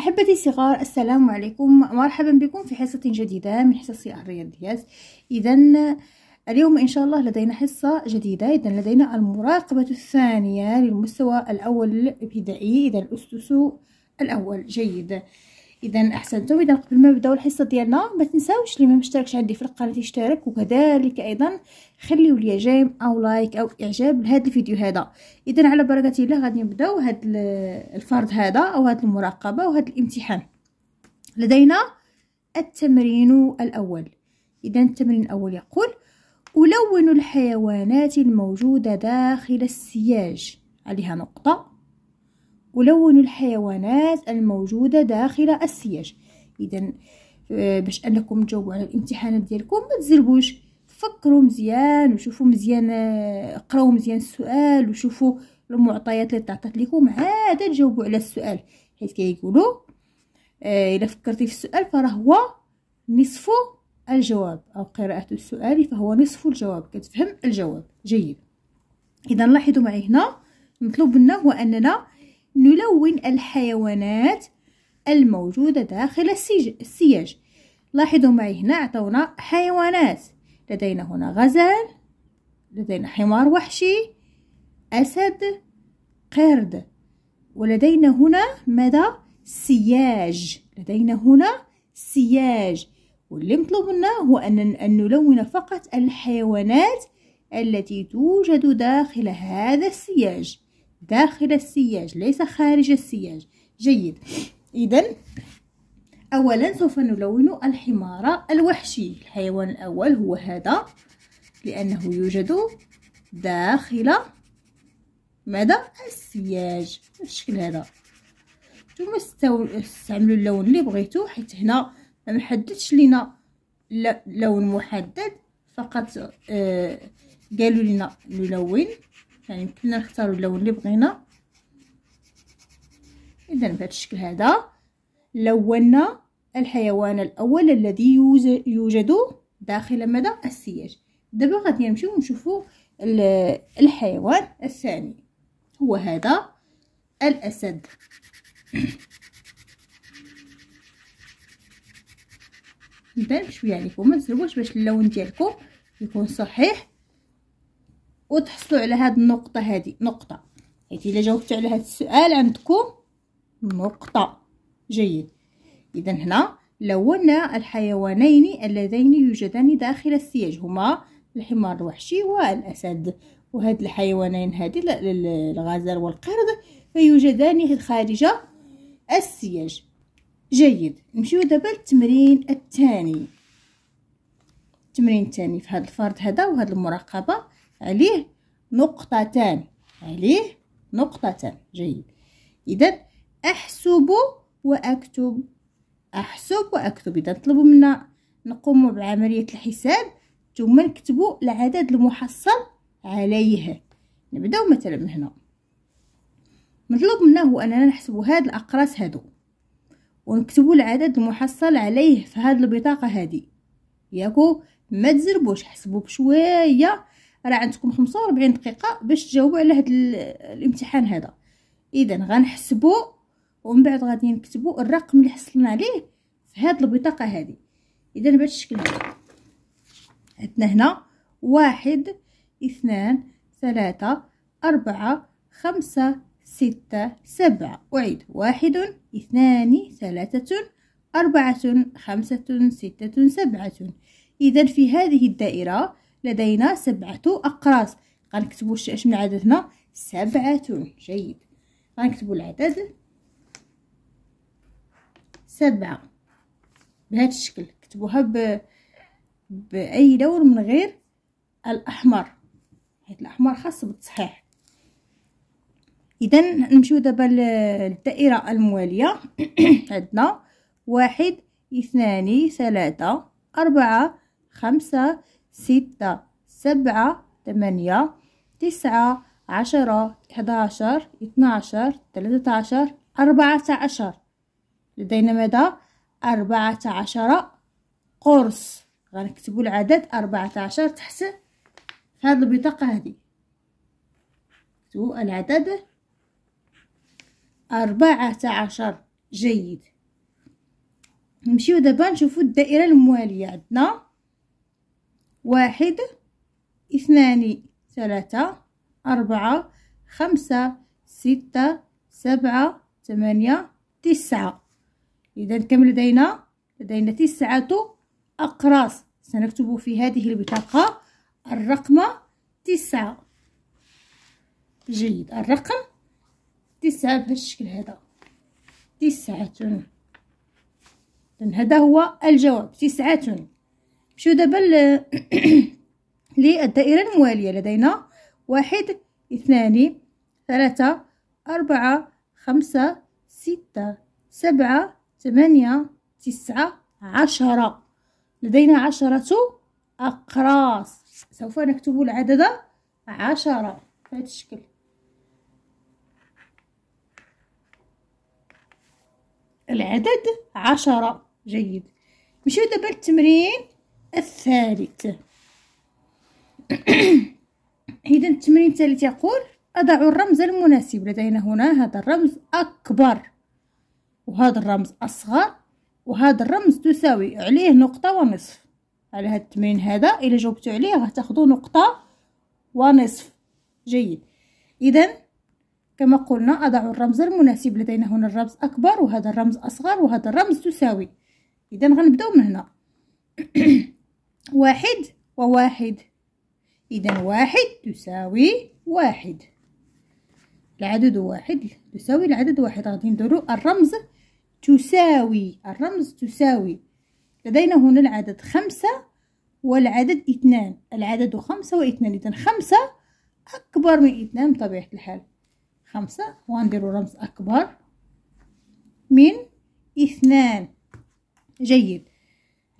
أحبتي الصغار السلام عليكم مرحبا بكم في حصة جديدة من حصص الرياضيات إذا اليوم إن شاء الله لدينا حصة جديدة إذا لدينا المراقبة الثانية للمستوى الأول الابتدائي إذا الأسس الأول جيد اذا احسنتم اذا قبل ما نبداو الحصه ديالنا ما تنساوش اللي ما مشتركش عندي في القناه يشترك وكذلك ايضا خليو لي جيم او لايك او اعجاب لهذا الفيديو هذا اذا على بركه الله غادي نبداو هذا الفرض هذا او هذه المراقبه وهذا الامتحان لدينا التمرين الاول اذا التمرين الاول يقول ألون الحيوانات الموجودة داخل السياج عليها نقطة ألون الحيوانات الموجودة داخل السياج إذا آه، باش أنكم تجاوبوا على الامتحانات ديالكم ما تزربوش فكروا مزيان وشوفوا مزيان آه، قراو مزيان السؤال وشوفوا المعطيات اللي تعطات لكم عادة تجاوبوا على السؤال حيت كيقولوا آه الا فكرتي في السؤال فراه هو نصف الجواب او قراءه السؤال فهو نصف الجواب كتفهم الجواب جيد اذا لاحظوا معي هنا المطلوب منا هو اننا نلون الحيوانات الموجودة داخل السياج لاحظوا معي هنا عطونا حيوانات لدينا هنا غزال لدينا حمار وحشي أسد قرد ولدينا هنا ماذا سياج لدينا هنا سياج واللي مطلوب منا هو أن نلون فقط الحيوانات التي توجد داخل هذا السياج داخل السياج ليس خارج السياج جيد إذا أولا سوف نلون الحمار الوحشي الحيوان الأول هو هذا لأنه يوجد داخل ماذا السياج الشكل هذا ثم استعملوا اللون اللي بغيتو حيت هنا ما محددش لينا لون محدد فقط آه قالوا لنا نلون يعني يمكننا نختار اللون اللي بغينا اذا بهذا الشكل هذا لونا الحيوان الاول الذي يوجد داخل ماذا السياج دابا غادي نمشيو نشوفو الحيوان الثاني هو هذا الاسد نبان شويه عليكم ما تسلوش باش اللون ديالكم يكون صحيح وتحصلوا على هاد النقطه هادي نقطه حيت الا جاوبتو على هاد السؤال عندكم نقطه جيد اذا هنا لونا الحيوانين اللذين يوجدان داخل السياج هما الحمار الوحشي والاسد وهاد الحيوانين هادي الغزال والقرد فيوجدان خارج السياج جيد نمشيو دابا للتمرين الثاني التمرين الثاني في هاد الفرد هذا وهذه المراقبه عليه نقطتان عليه نقطتان جيد إذا أحسب وأكتب أحسب وأكتب إذا طلبوا منا نقوم بعملية الحساب ثم نكتبوا العدد المحصل عليه نبداو مثلا من هنا مطلوب منا هو اننا نحسب هاد الاقراص هادو ونكتب العدد المحصل عليه في هاد البطاقه هادي ياكو ما تزربوش حسبوا بشويه راه عندكم 45 دقيقه باش تجاوبوا على هذا الامتحان هذا اذا غنحسبوا ومن بعد غادي نكتبوا الرقم اللي حصلنا عليه في هذه البطاقه هذه اذا بهذا الشكل عندنا هنا واحد اثنان ثلاثة أربعة خمسة ستة سبعة أعيد واحد اثنان ثلاثة أربعة خمسة ستة سبعة إذا في هذه الدائرة لدينا سبعة أقراص غنكتبو اش من هنا سبعة جيد غنكتبو العدد سبعة بهذا الشكل كتبوها ب... بأي لون من غير الأحمر حيت الأحمر خاص بالتصحيح إذا نمشيو دابا للدائرة الموالية عندنا واحد اثنان ثلاثة أربعة خمسة ستة سبعة ثمانية تسعة عشرة إحداشر اثناشر ثلاثة عشر أربعة عشر لدينا مدى أربعة عشر قرص غنكتبو العدد أربعة عشر تحت في هاد البطاقة هادي كتبو العدد أربعة عشر جيد نمشيو دابا نشوفو الدائرة الموالية عندنا واحد اثنان ثلاثة أربعة خمسة ستة سبعة ثمانية تسعة إذا كم لدينا لدينا تسعة أقراص سنكتب في هذه البطاقة الرقم تسعة جيد الرقم تسعة بهذا الشكل هذا تسعة هذا هو الجواب تسعة دابا للدائرة الموالية لدينا واحد اثنان ثلاثة أربعة خمسة ستة سبعة ثمانية تسعة عشرة لدينا عشرة أقراص سوف نكتب العدد عشرة بهذا الشكل العدد عشرة جيد نمشيو دابا التمرين الثالث إذا التمرين الثالث يقول أضع الرمز المناسب لدينا هنا هذا الرمز أكبر وهذا الرمز أصغر وهذا الرمز تساوي عليه نقطة ونصف على هذا التمرين هذا إلا جاوبتوا عليه غتاخدو نقطة ونصف جيد إذا كما قلنا أضع الرمز المناسب لدينا هنا الرمز أكبر وهذا الرمز أصغر وهذا الرمز تساوي إذا غنبداو من هنا واحد وواحد إذا واحد تساوي واحد العدد واحد تساوي العدد واحد غادي نديرو الرمز تساوي الرمز تساوي لدينا هنا العدد خمسة والعدد اثنان العدد خمسة واثنان إذا خمسة أكبر من اثنان بطبيعة الحال خمسة وغنديرو رمز أكبر من اثنان جيد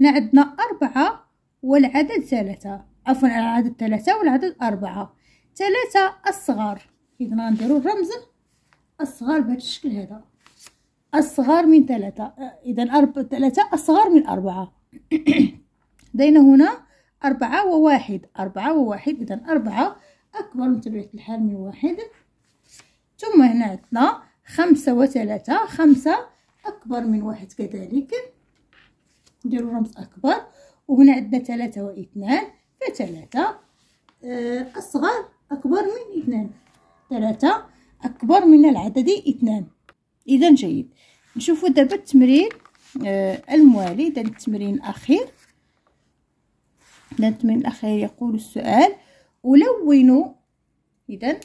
هنا عندنا أربعة والعدد ثلاثة عفوا العدد ثلاثة والعدد أربعة ثلاثة أصغر إذا غنديرو الرمز أصغر بهذا الشكل هذا أصغر من ثلاثة إذا أرب... ثلاثة أصغر من أربعة لدينا هنا أربعة وواحد أربعة وواحد إذا أربعة أكبر من تبعية الحال من واحد ثم هنا عندنا خمسة وثلاثة خمسة أكبر من واحد كذلك نديرو رمز أكبر وهنا عندنا ثلاثة واثنان فثلاثة آه، أصغر أكبر من اثنان ثلاثة أكبر من العدد اثنان إذا جيد نشوفوا دابا التمرين آه، الموالي إذا التمرين الأخير إذا التمرين الأخير يقول السؤال ولونوا إذا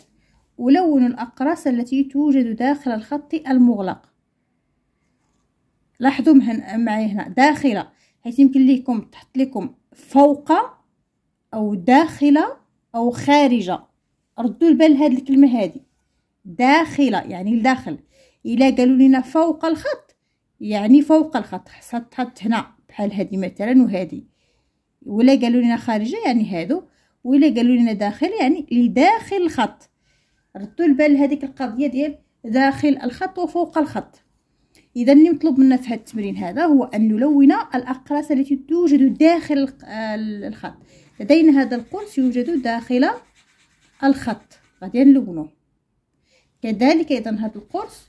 ولونوا الأقراص التي توجد داخل الخط المغلق لاحظوا معي هنا داخل حيث يمكن لكم تحط لكم فوق او داخله او خارجه ردوا البال لهاد الكلمه هذه داخله يعني لداخل الا قالوا لنا فوق الخط يعني فوق الخط حصلت تحط هنا بحال هذه مثلا وهذه ولا قالوا لنا خارجه يعني هادو ولا قالوا لنا داخل يعني لداخل الخط ردوا البال هذيك القضيه ديال داخل الخط وفوق الخط إذا اللي مطلوب منا في هذا التمرين هذا هو أن نلون الأقراص التي توجد داخل الخط لدينا هذا القرص يوجد داخل الخط غادي نلونه كذلك ايضا هذا القرص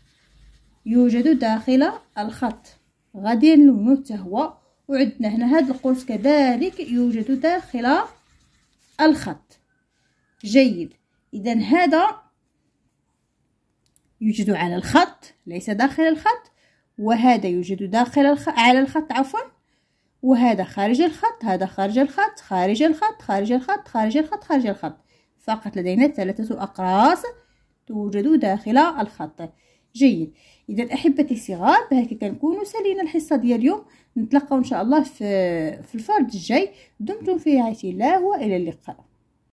يوجد داخل الخط غادي نلونه حتى هو وعندنا هنا هذا القرص كذلك يوجد داخل الخط جيد اذا هذا يوجد على الخط ليس داخل الخط وهذا يوجد داخل الخ... على الخط عفوا وهذا خارج الخط هذا خارج الخط خارج الخط خارج الخط خارج الخط خارج الخط فقط لدينا ثلاثة أقراص توجد داخل الخط جيد اذا احبتي الصغار بهكا كنكونوا سالينا الحصه ديال اليوم نتلقاو ان شاء الله في في الفرد الجاي دمتم في رعايه الله والى اللقاء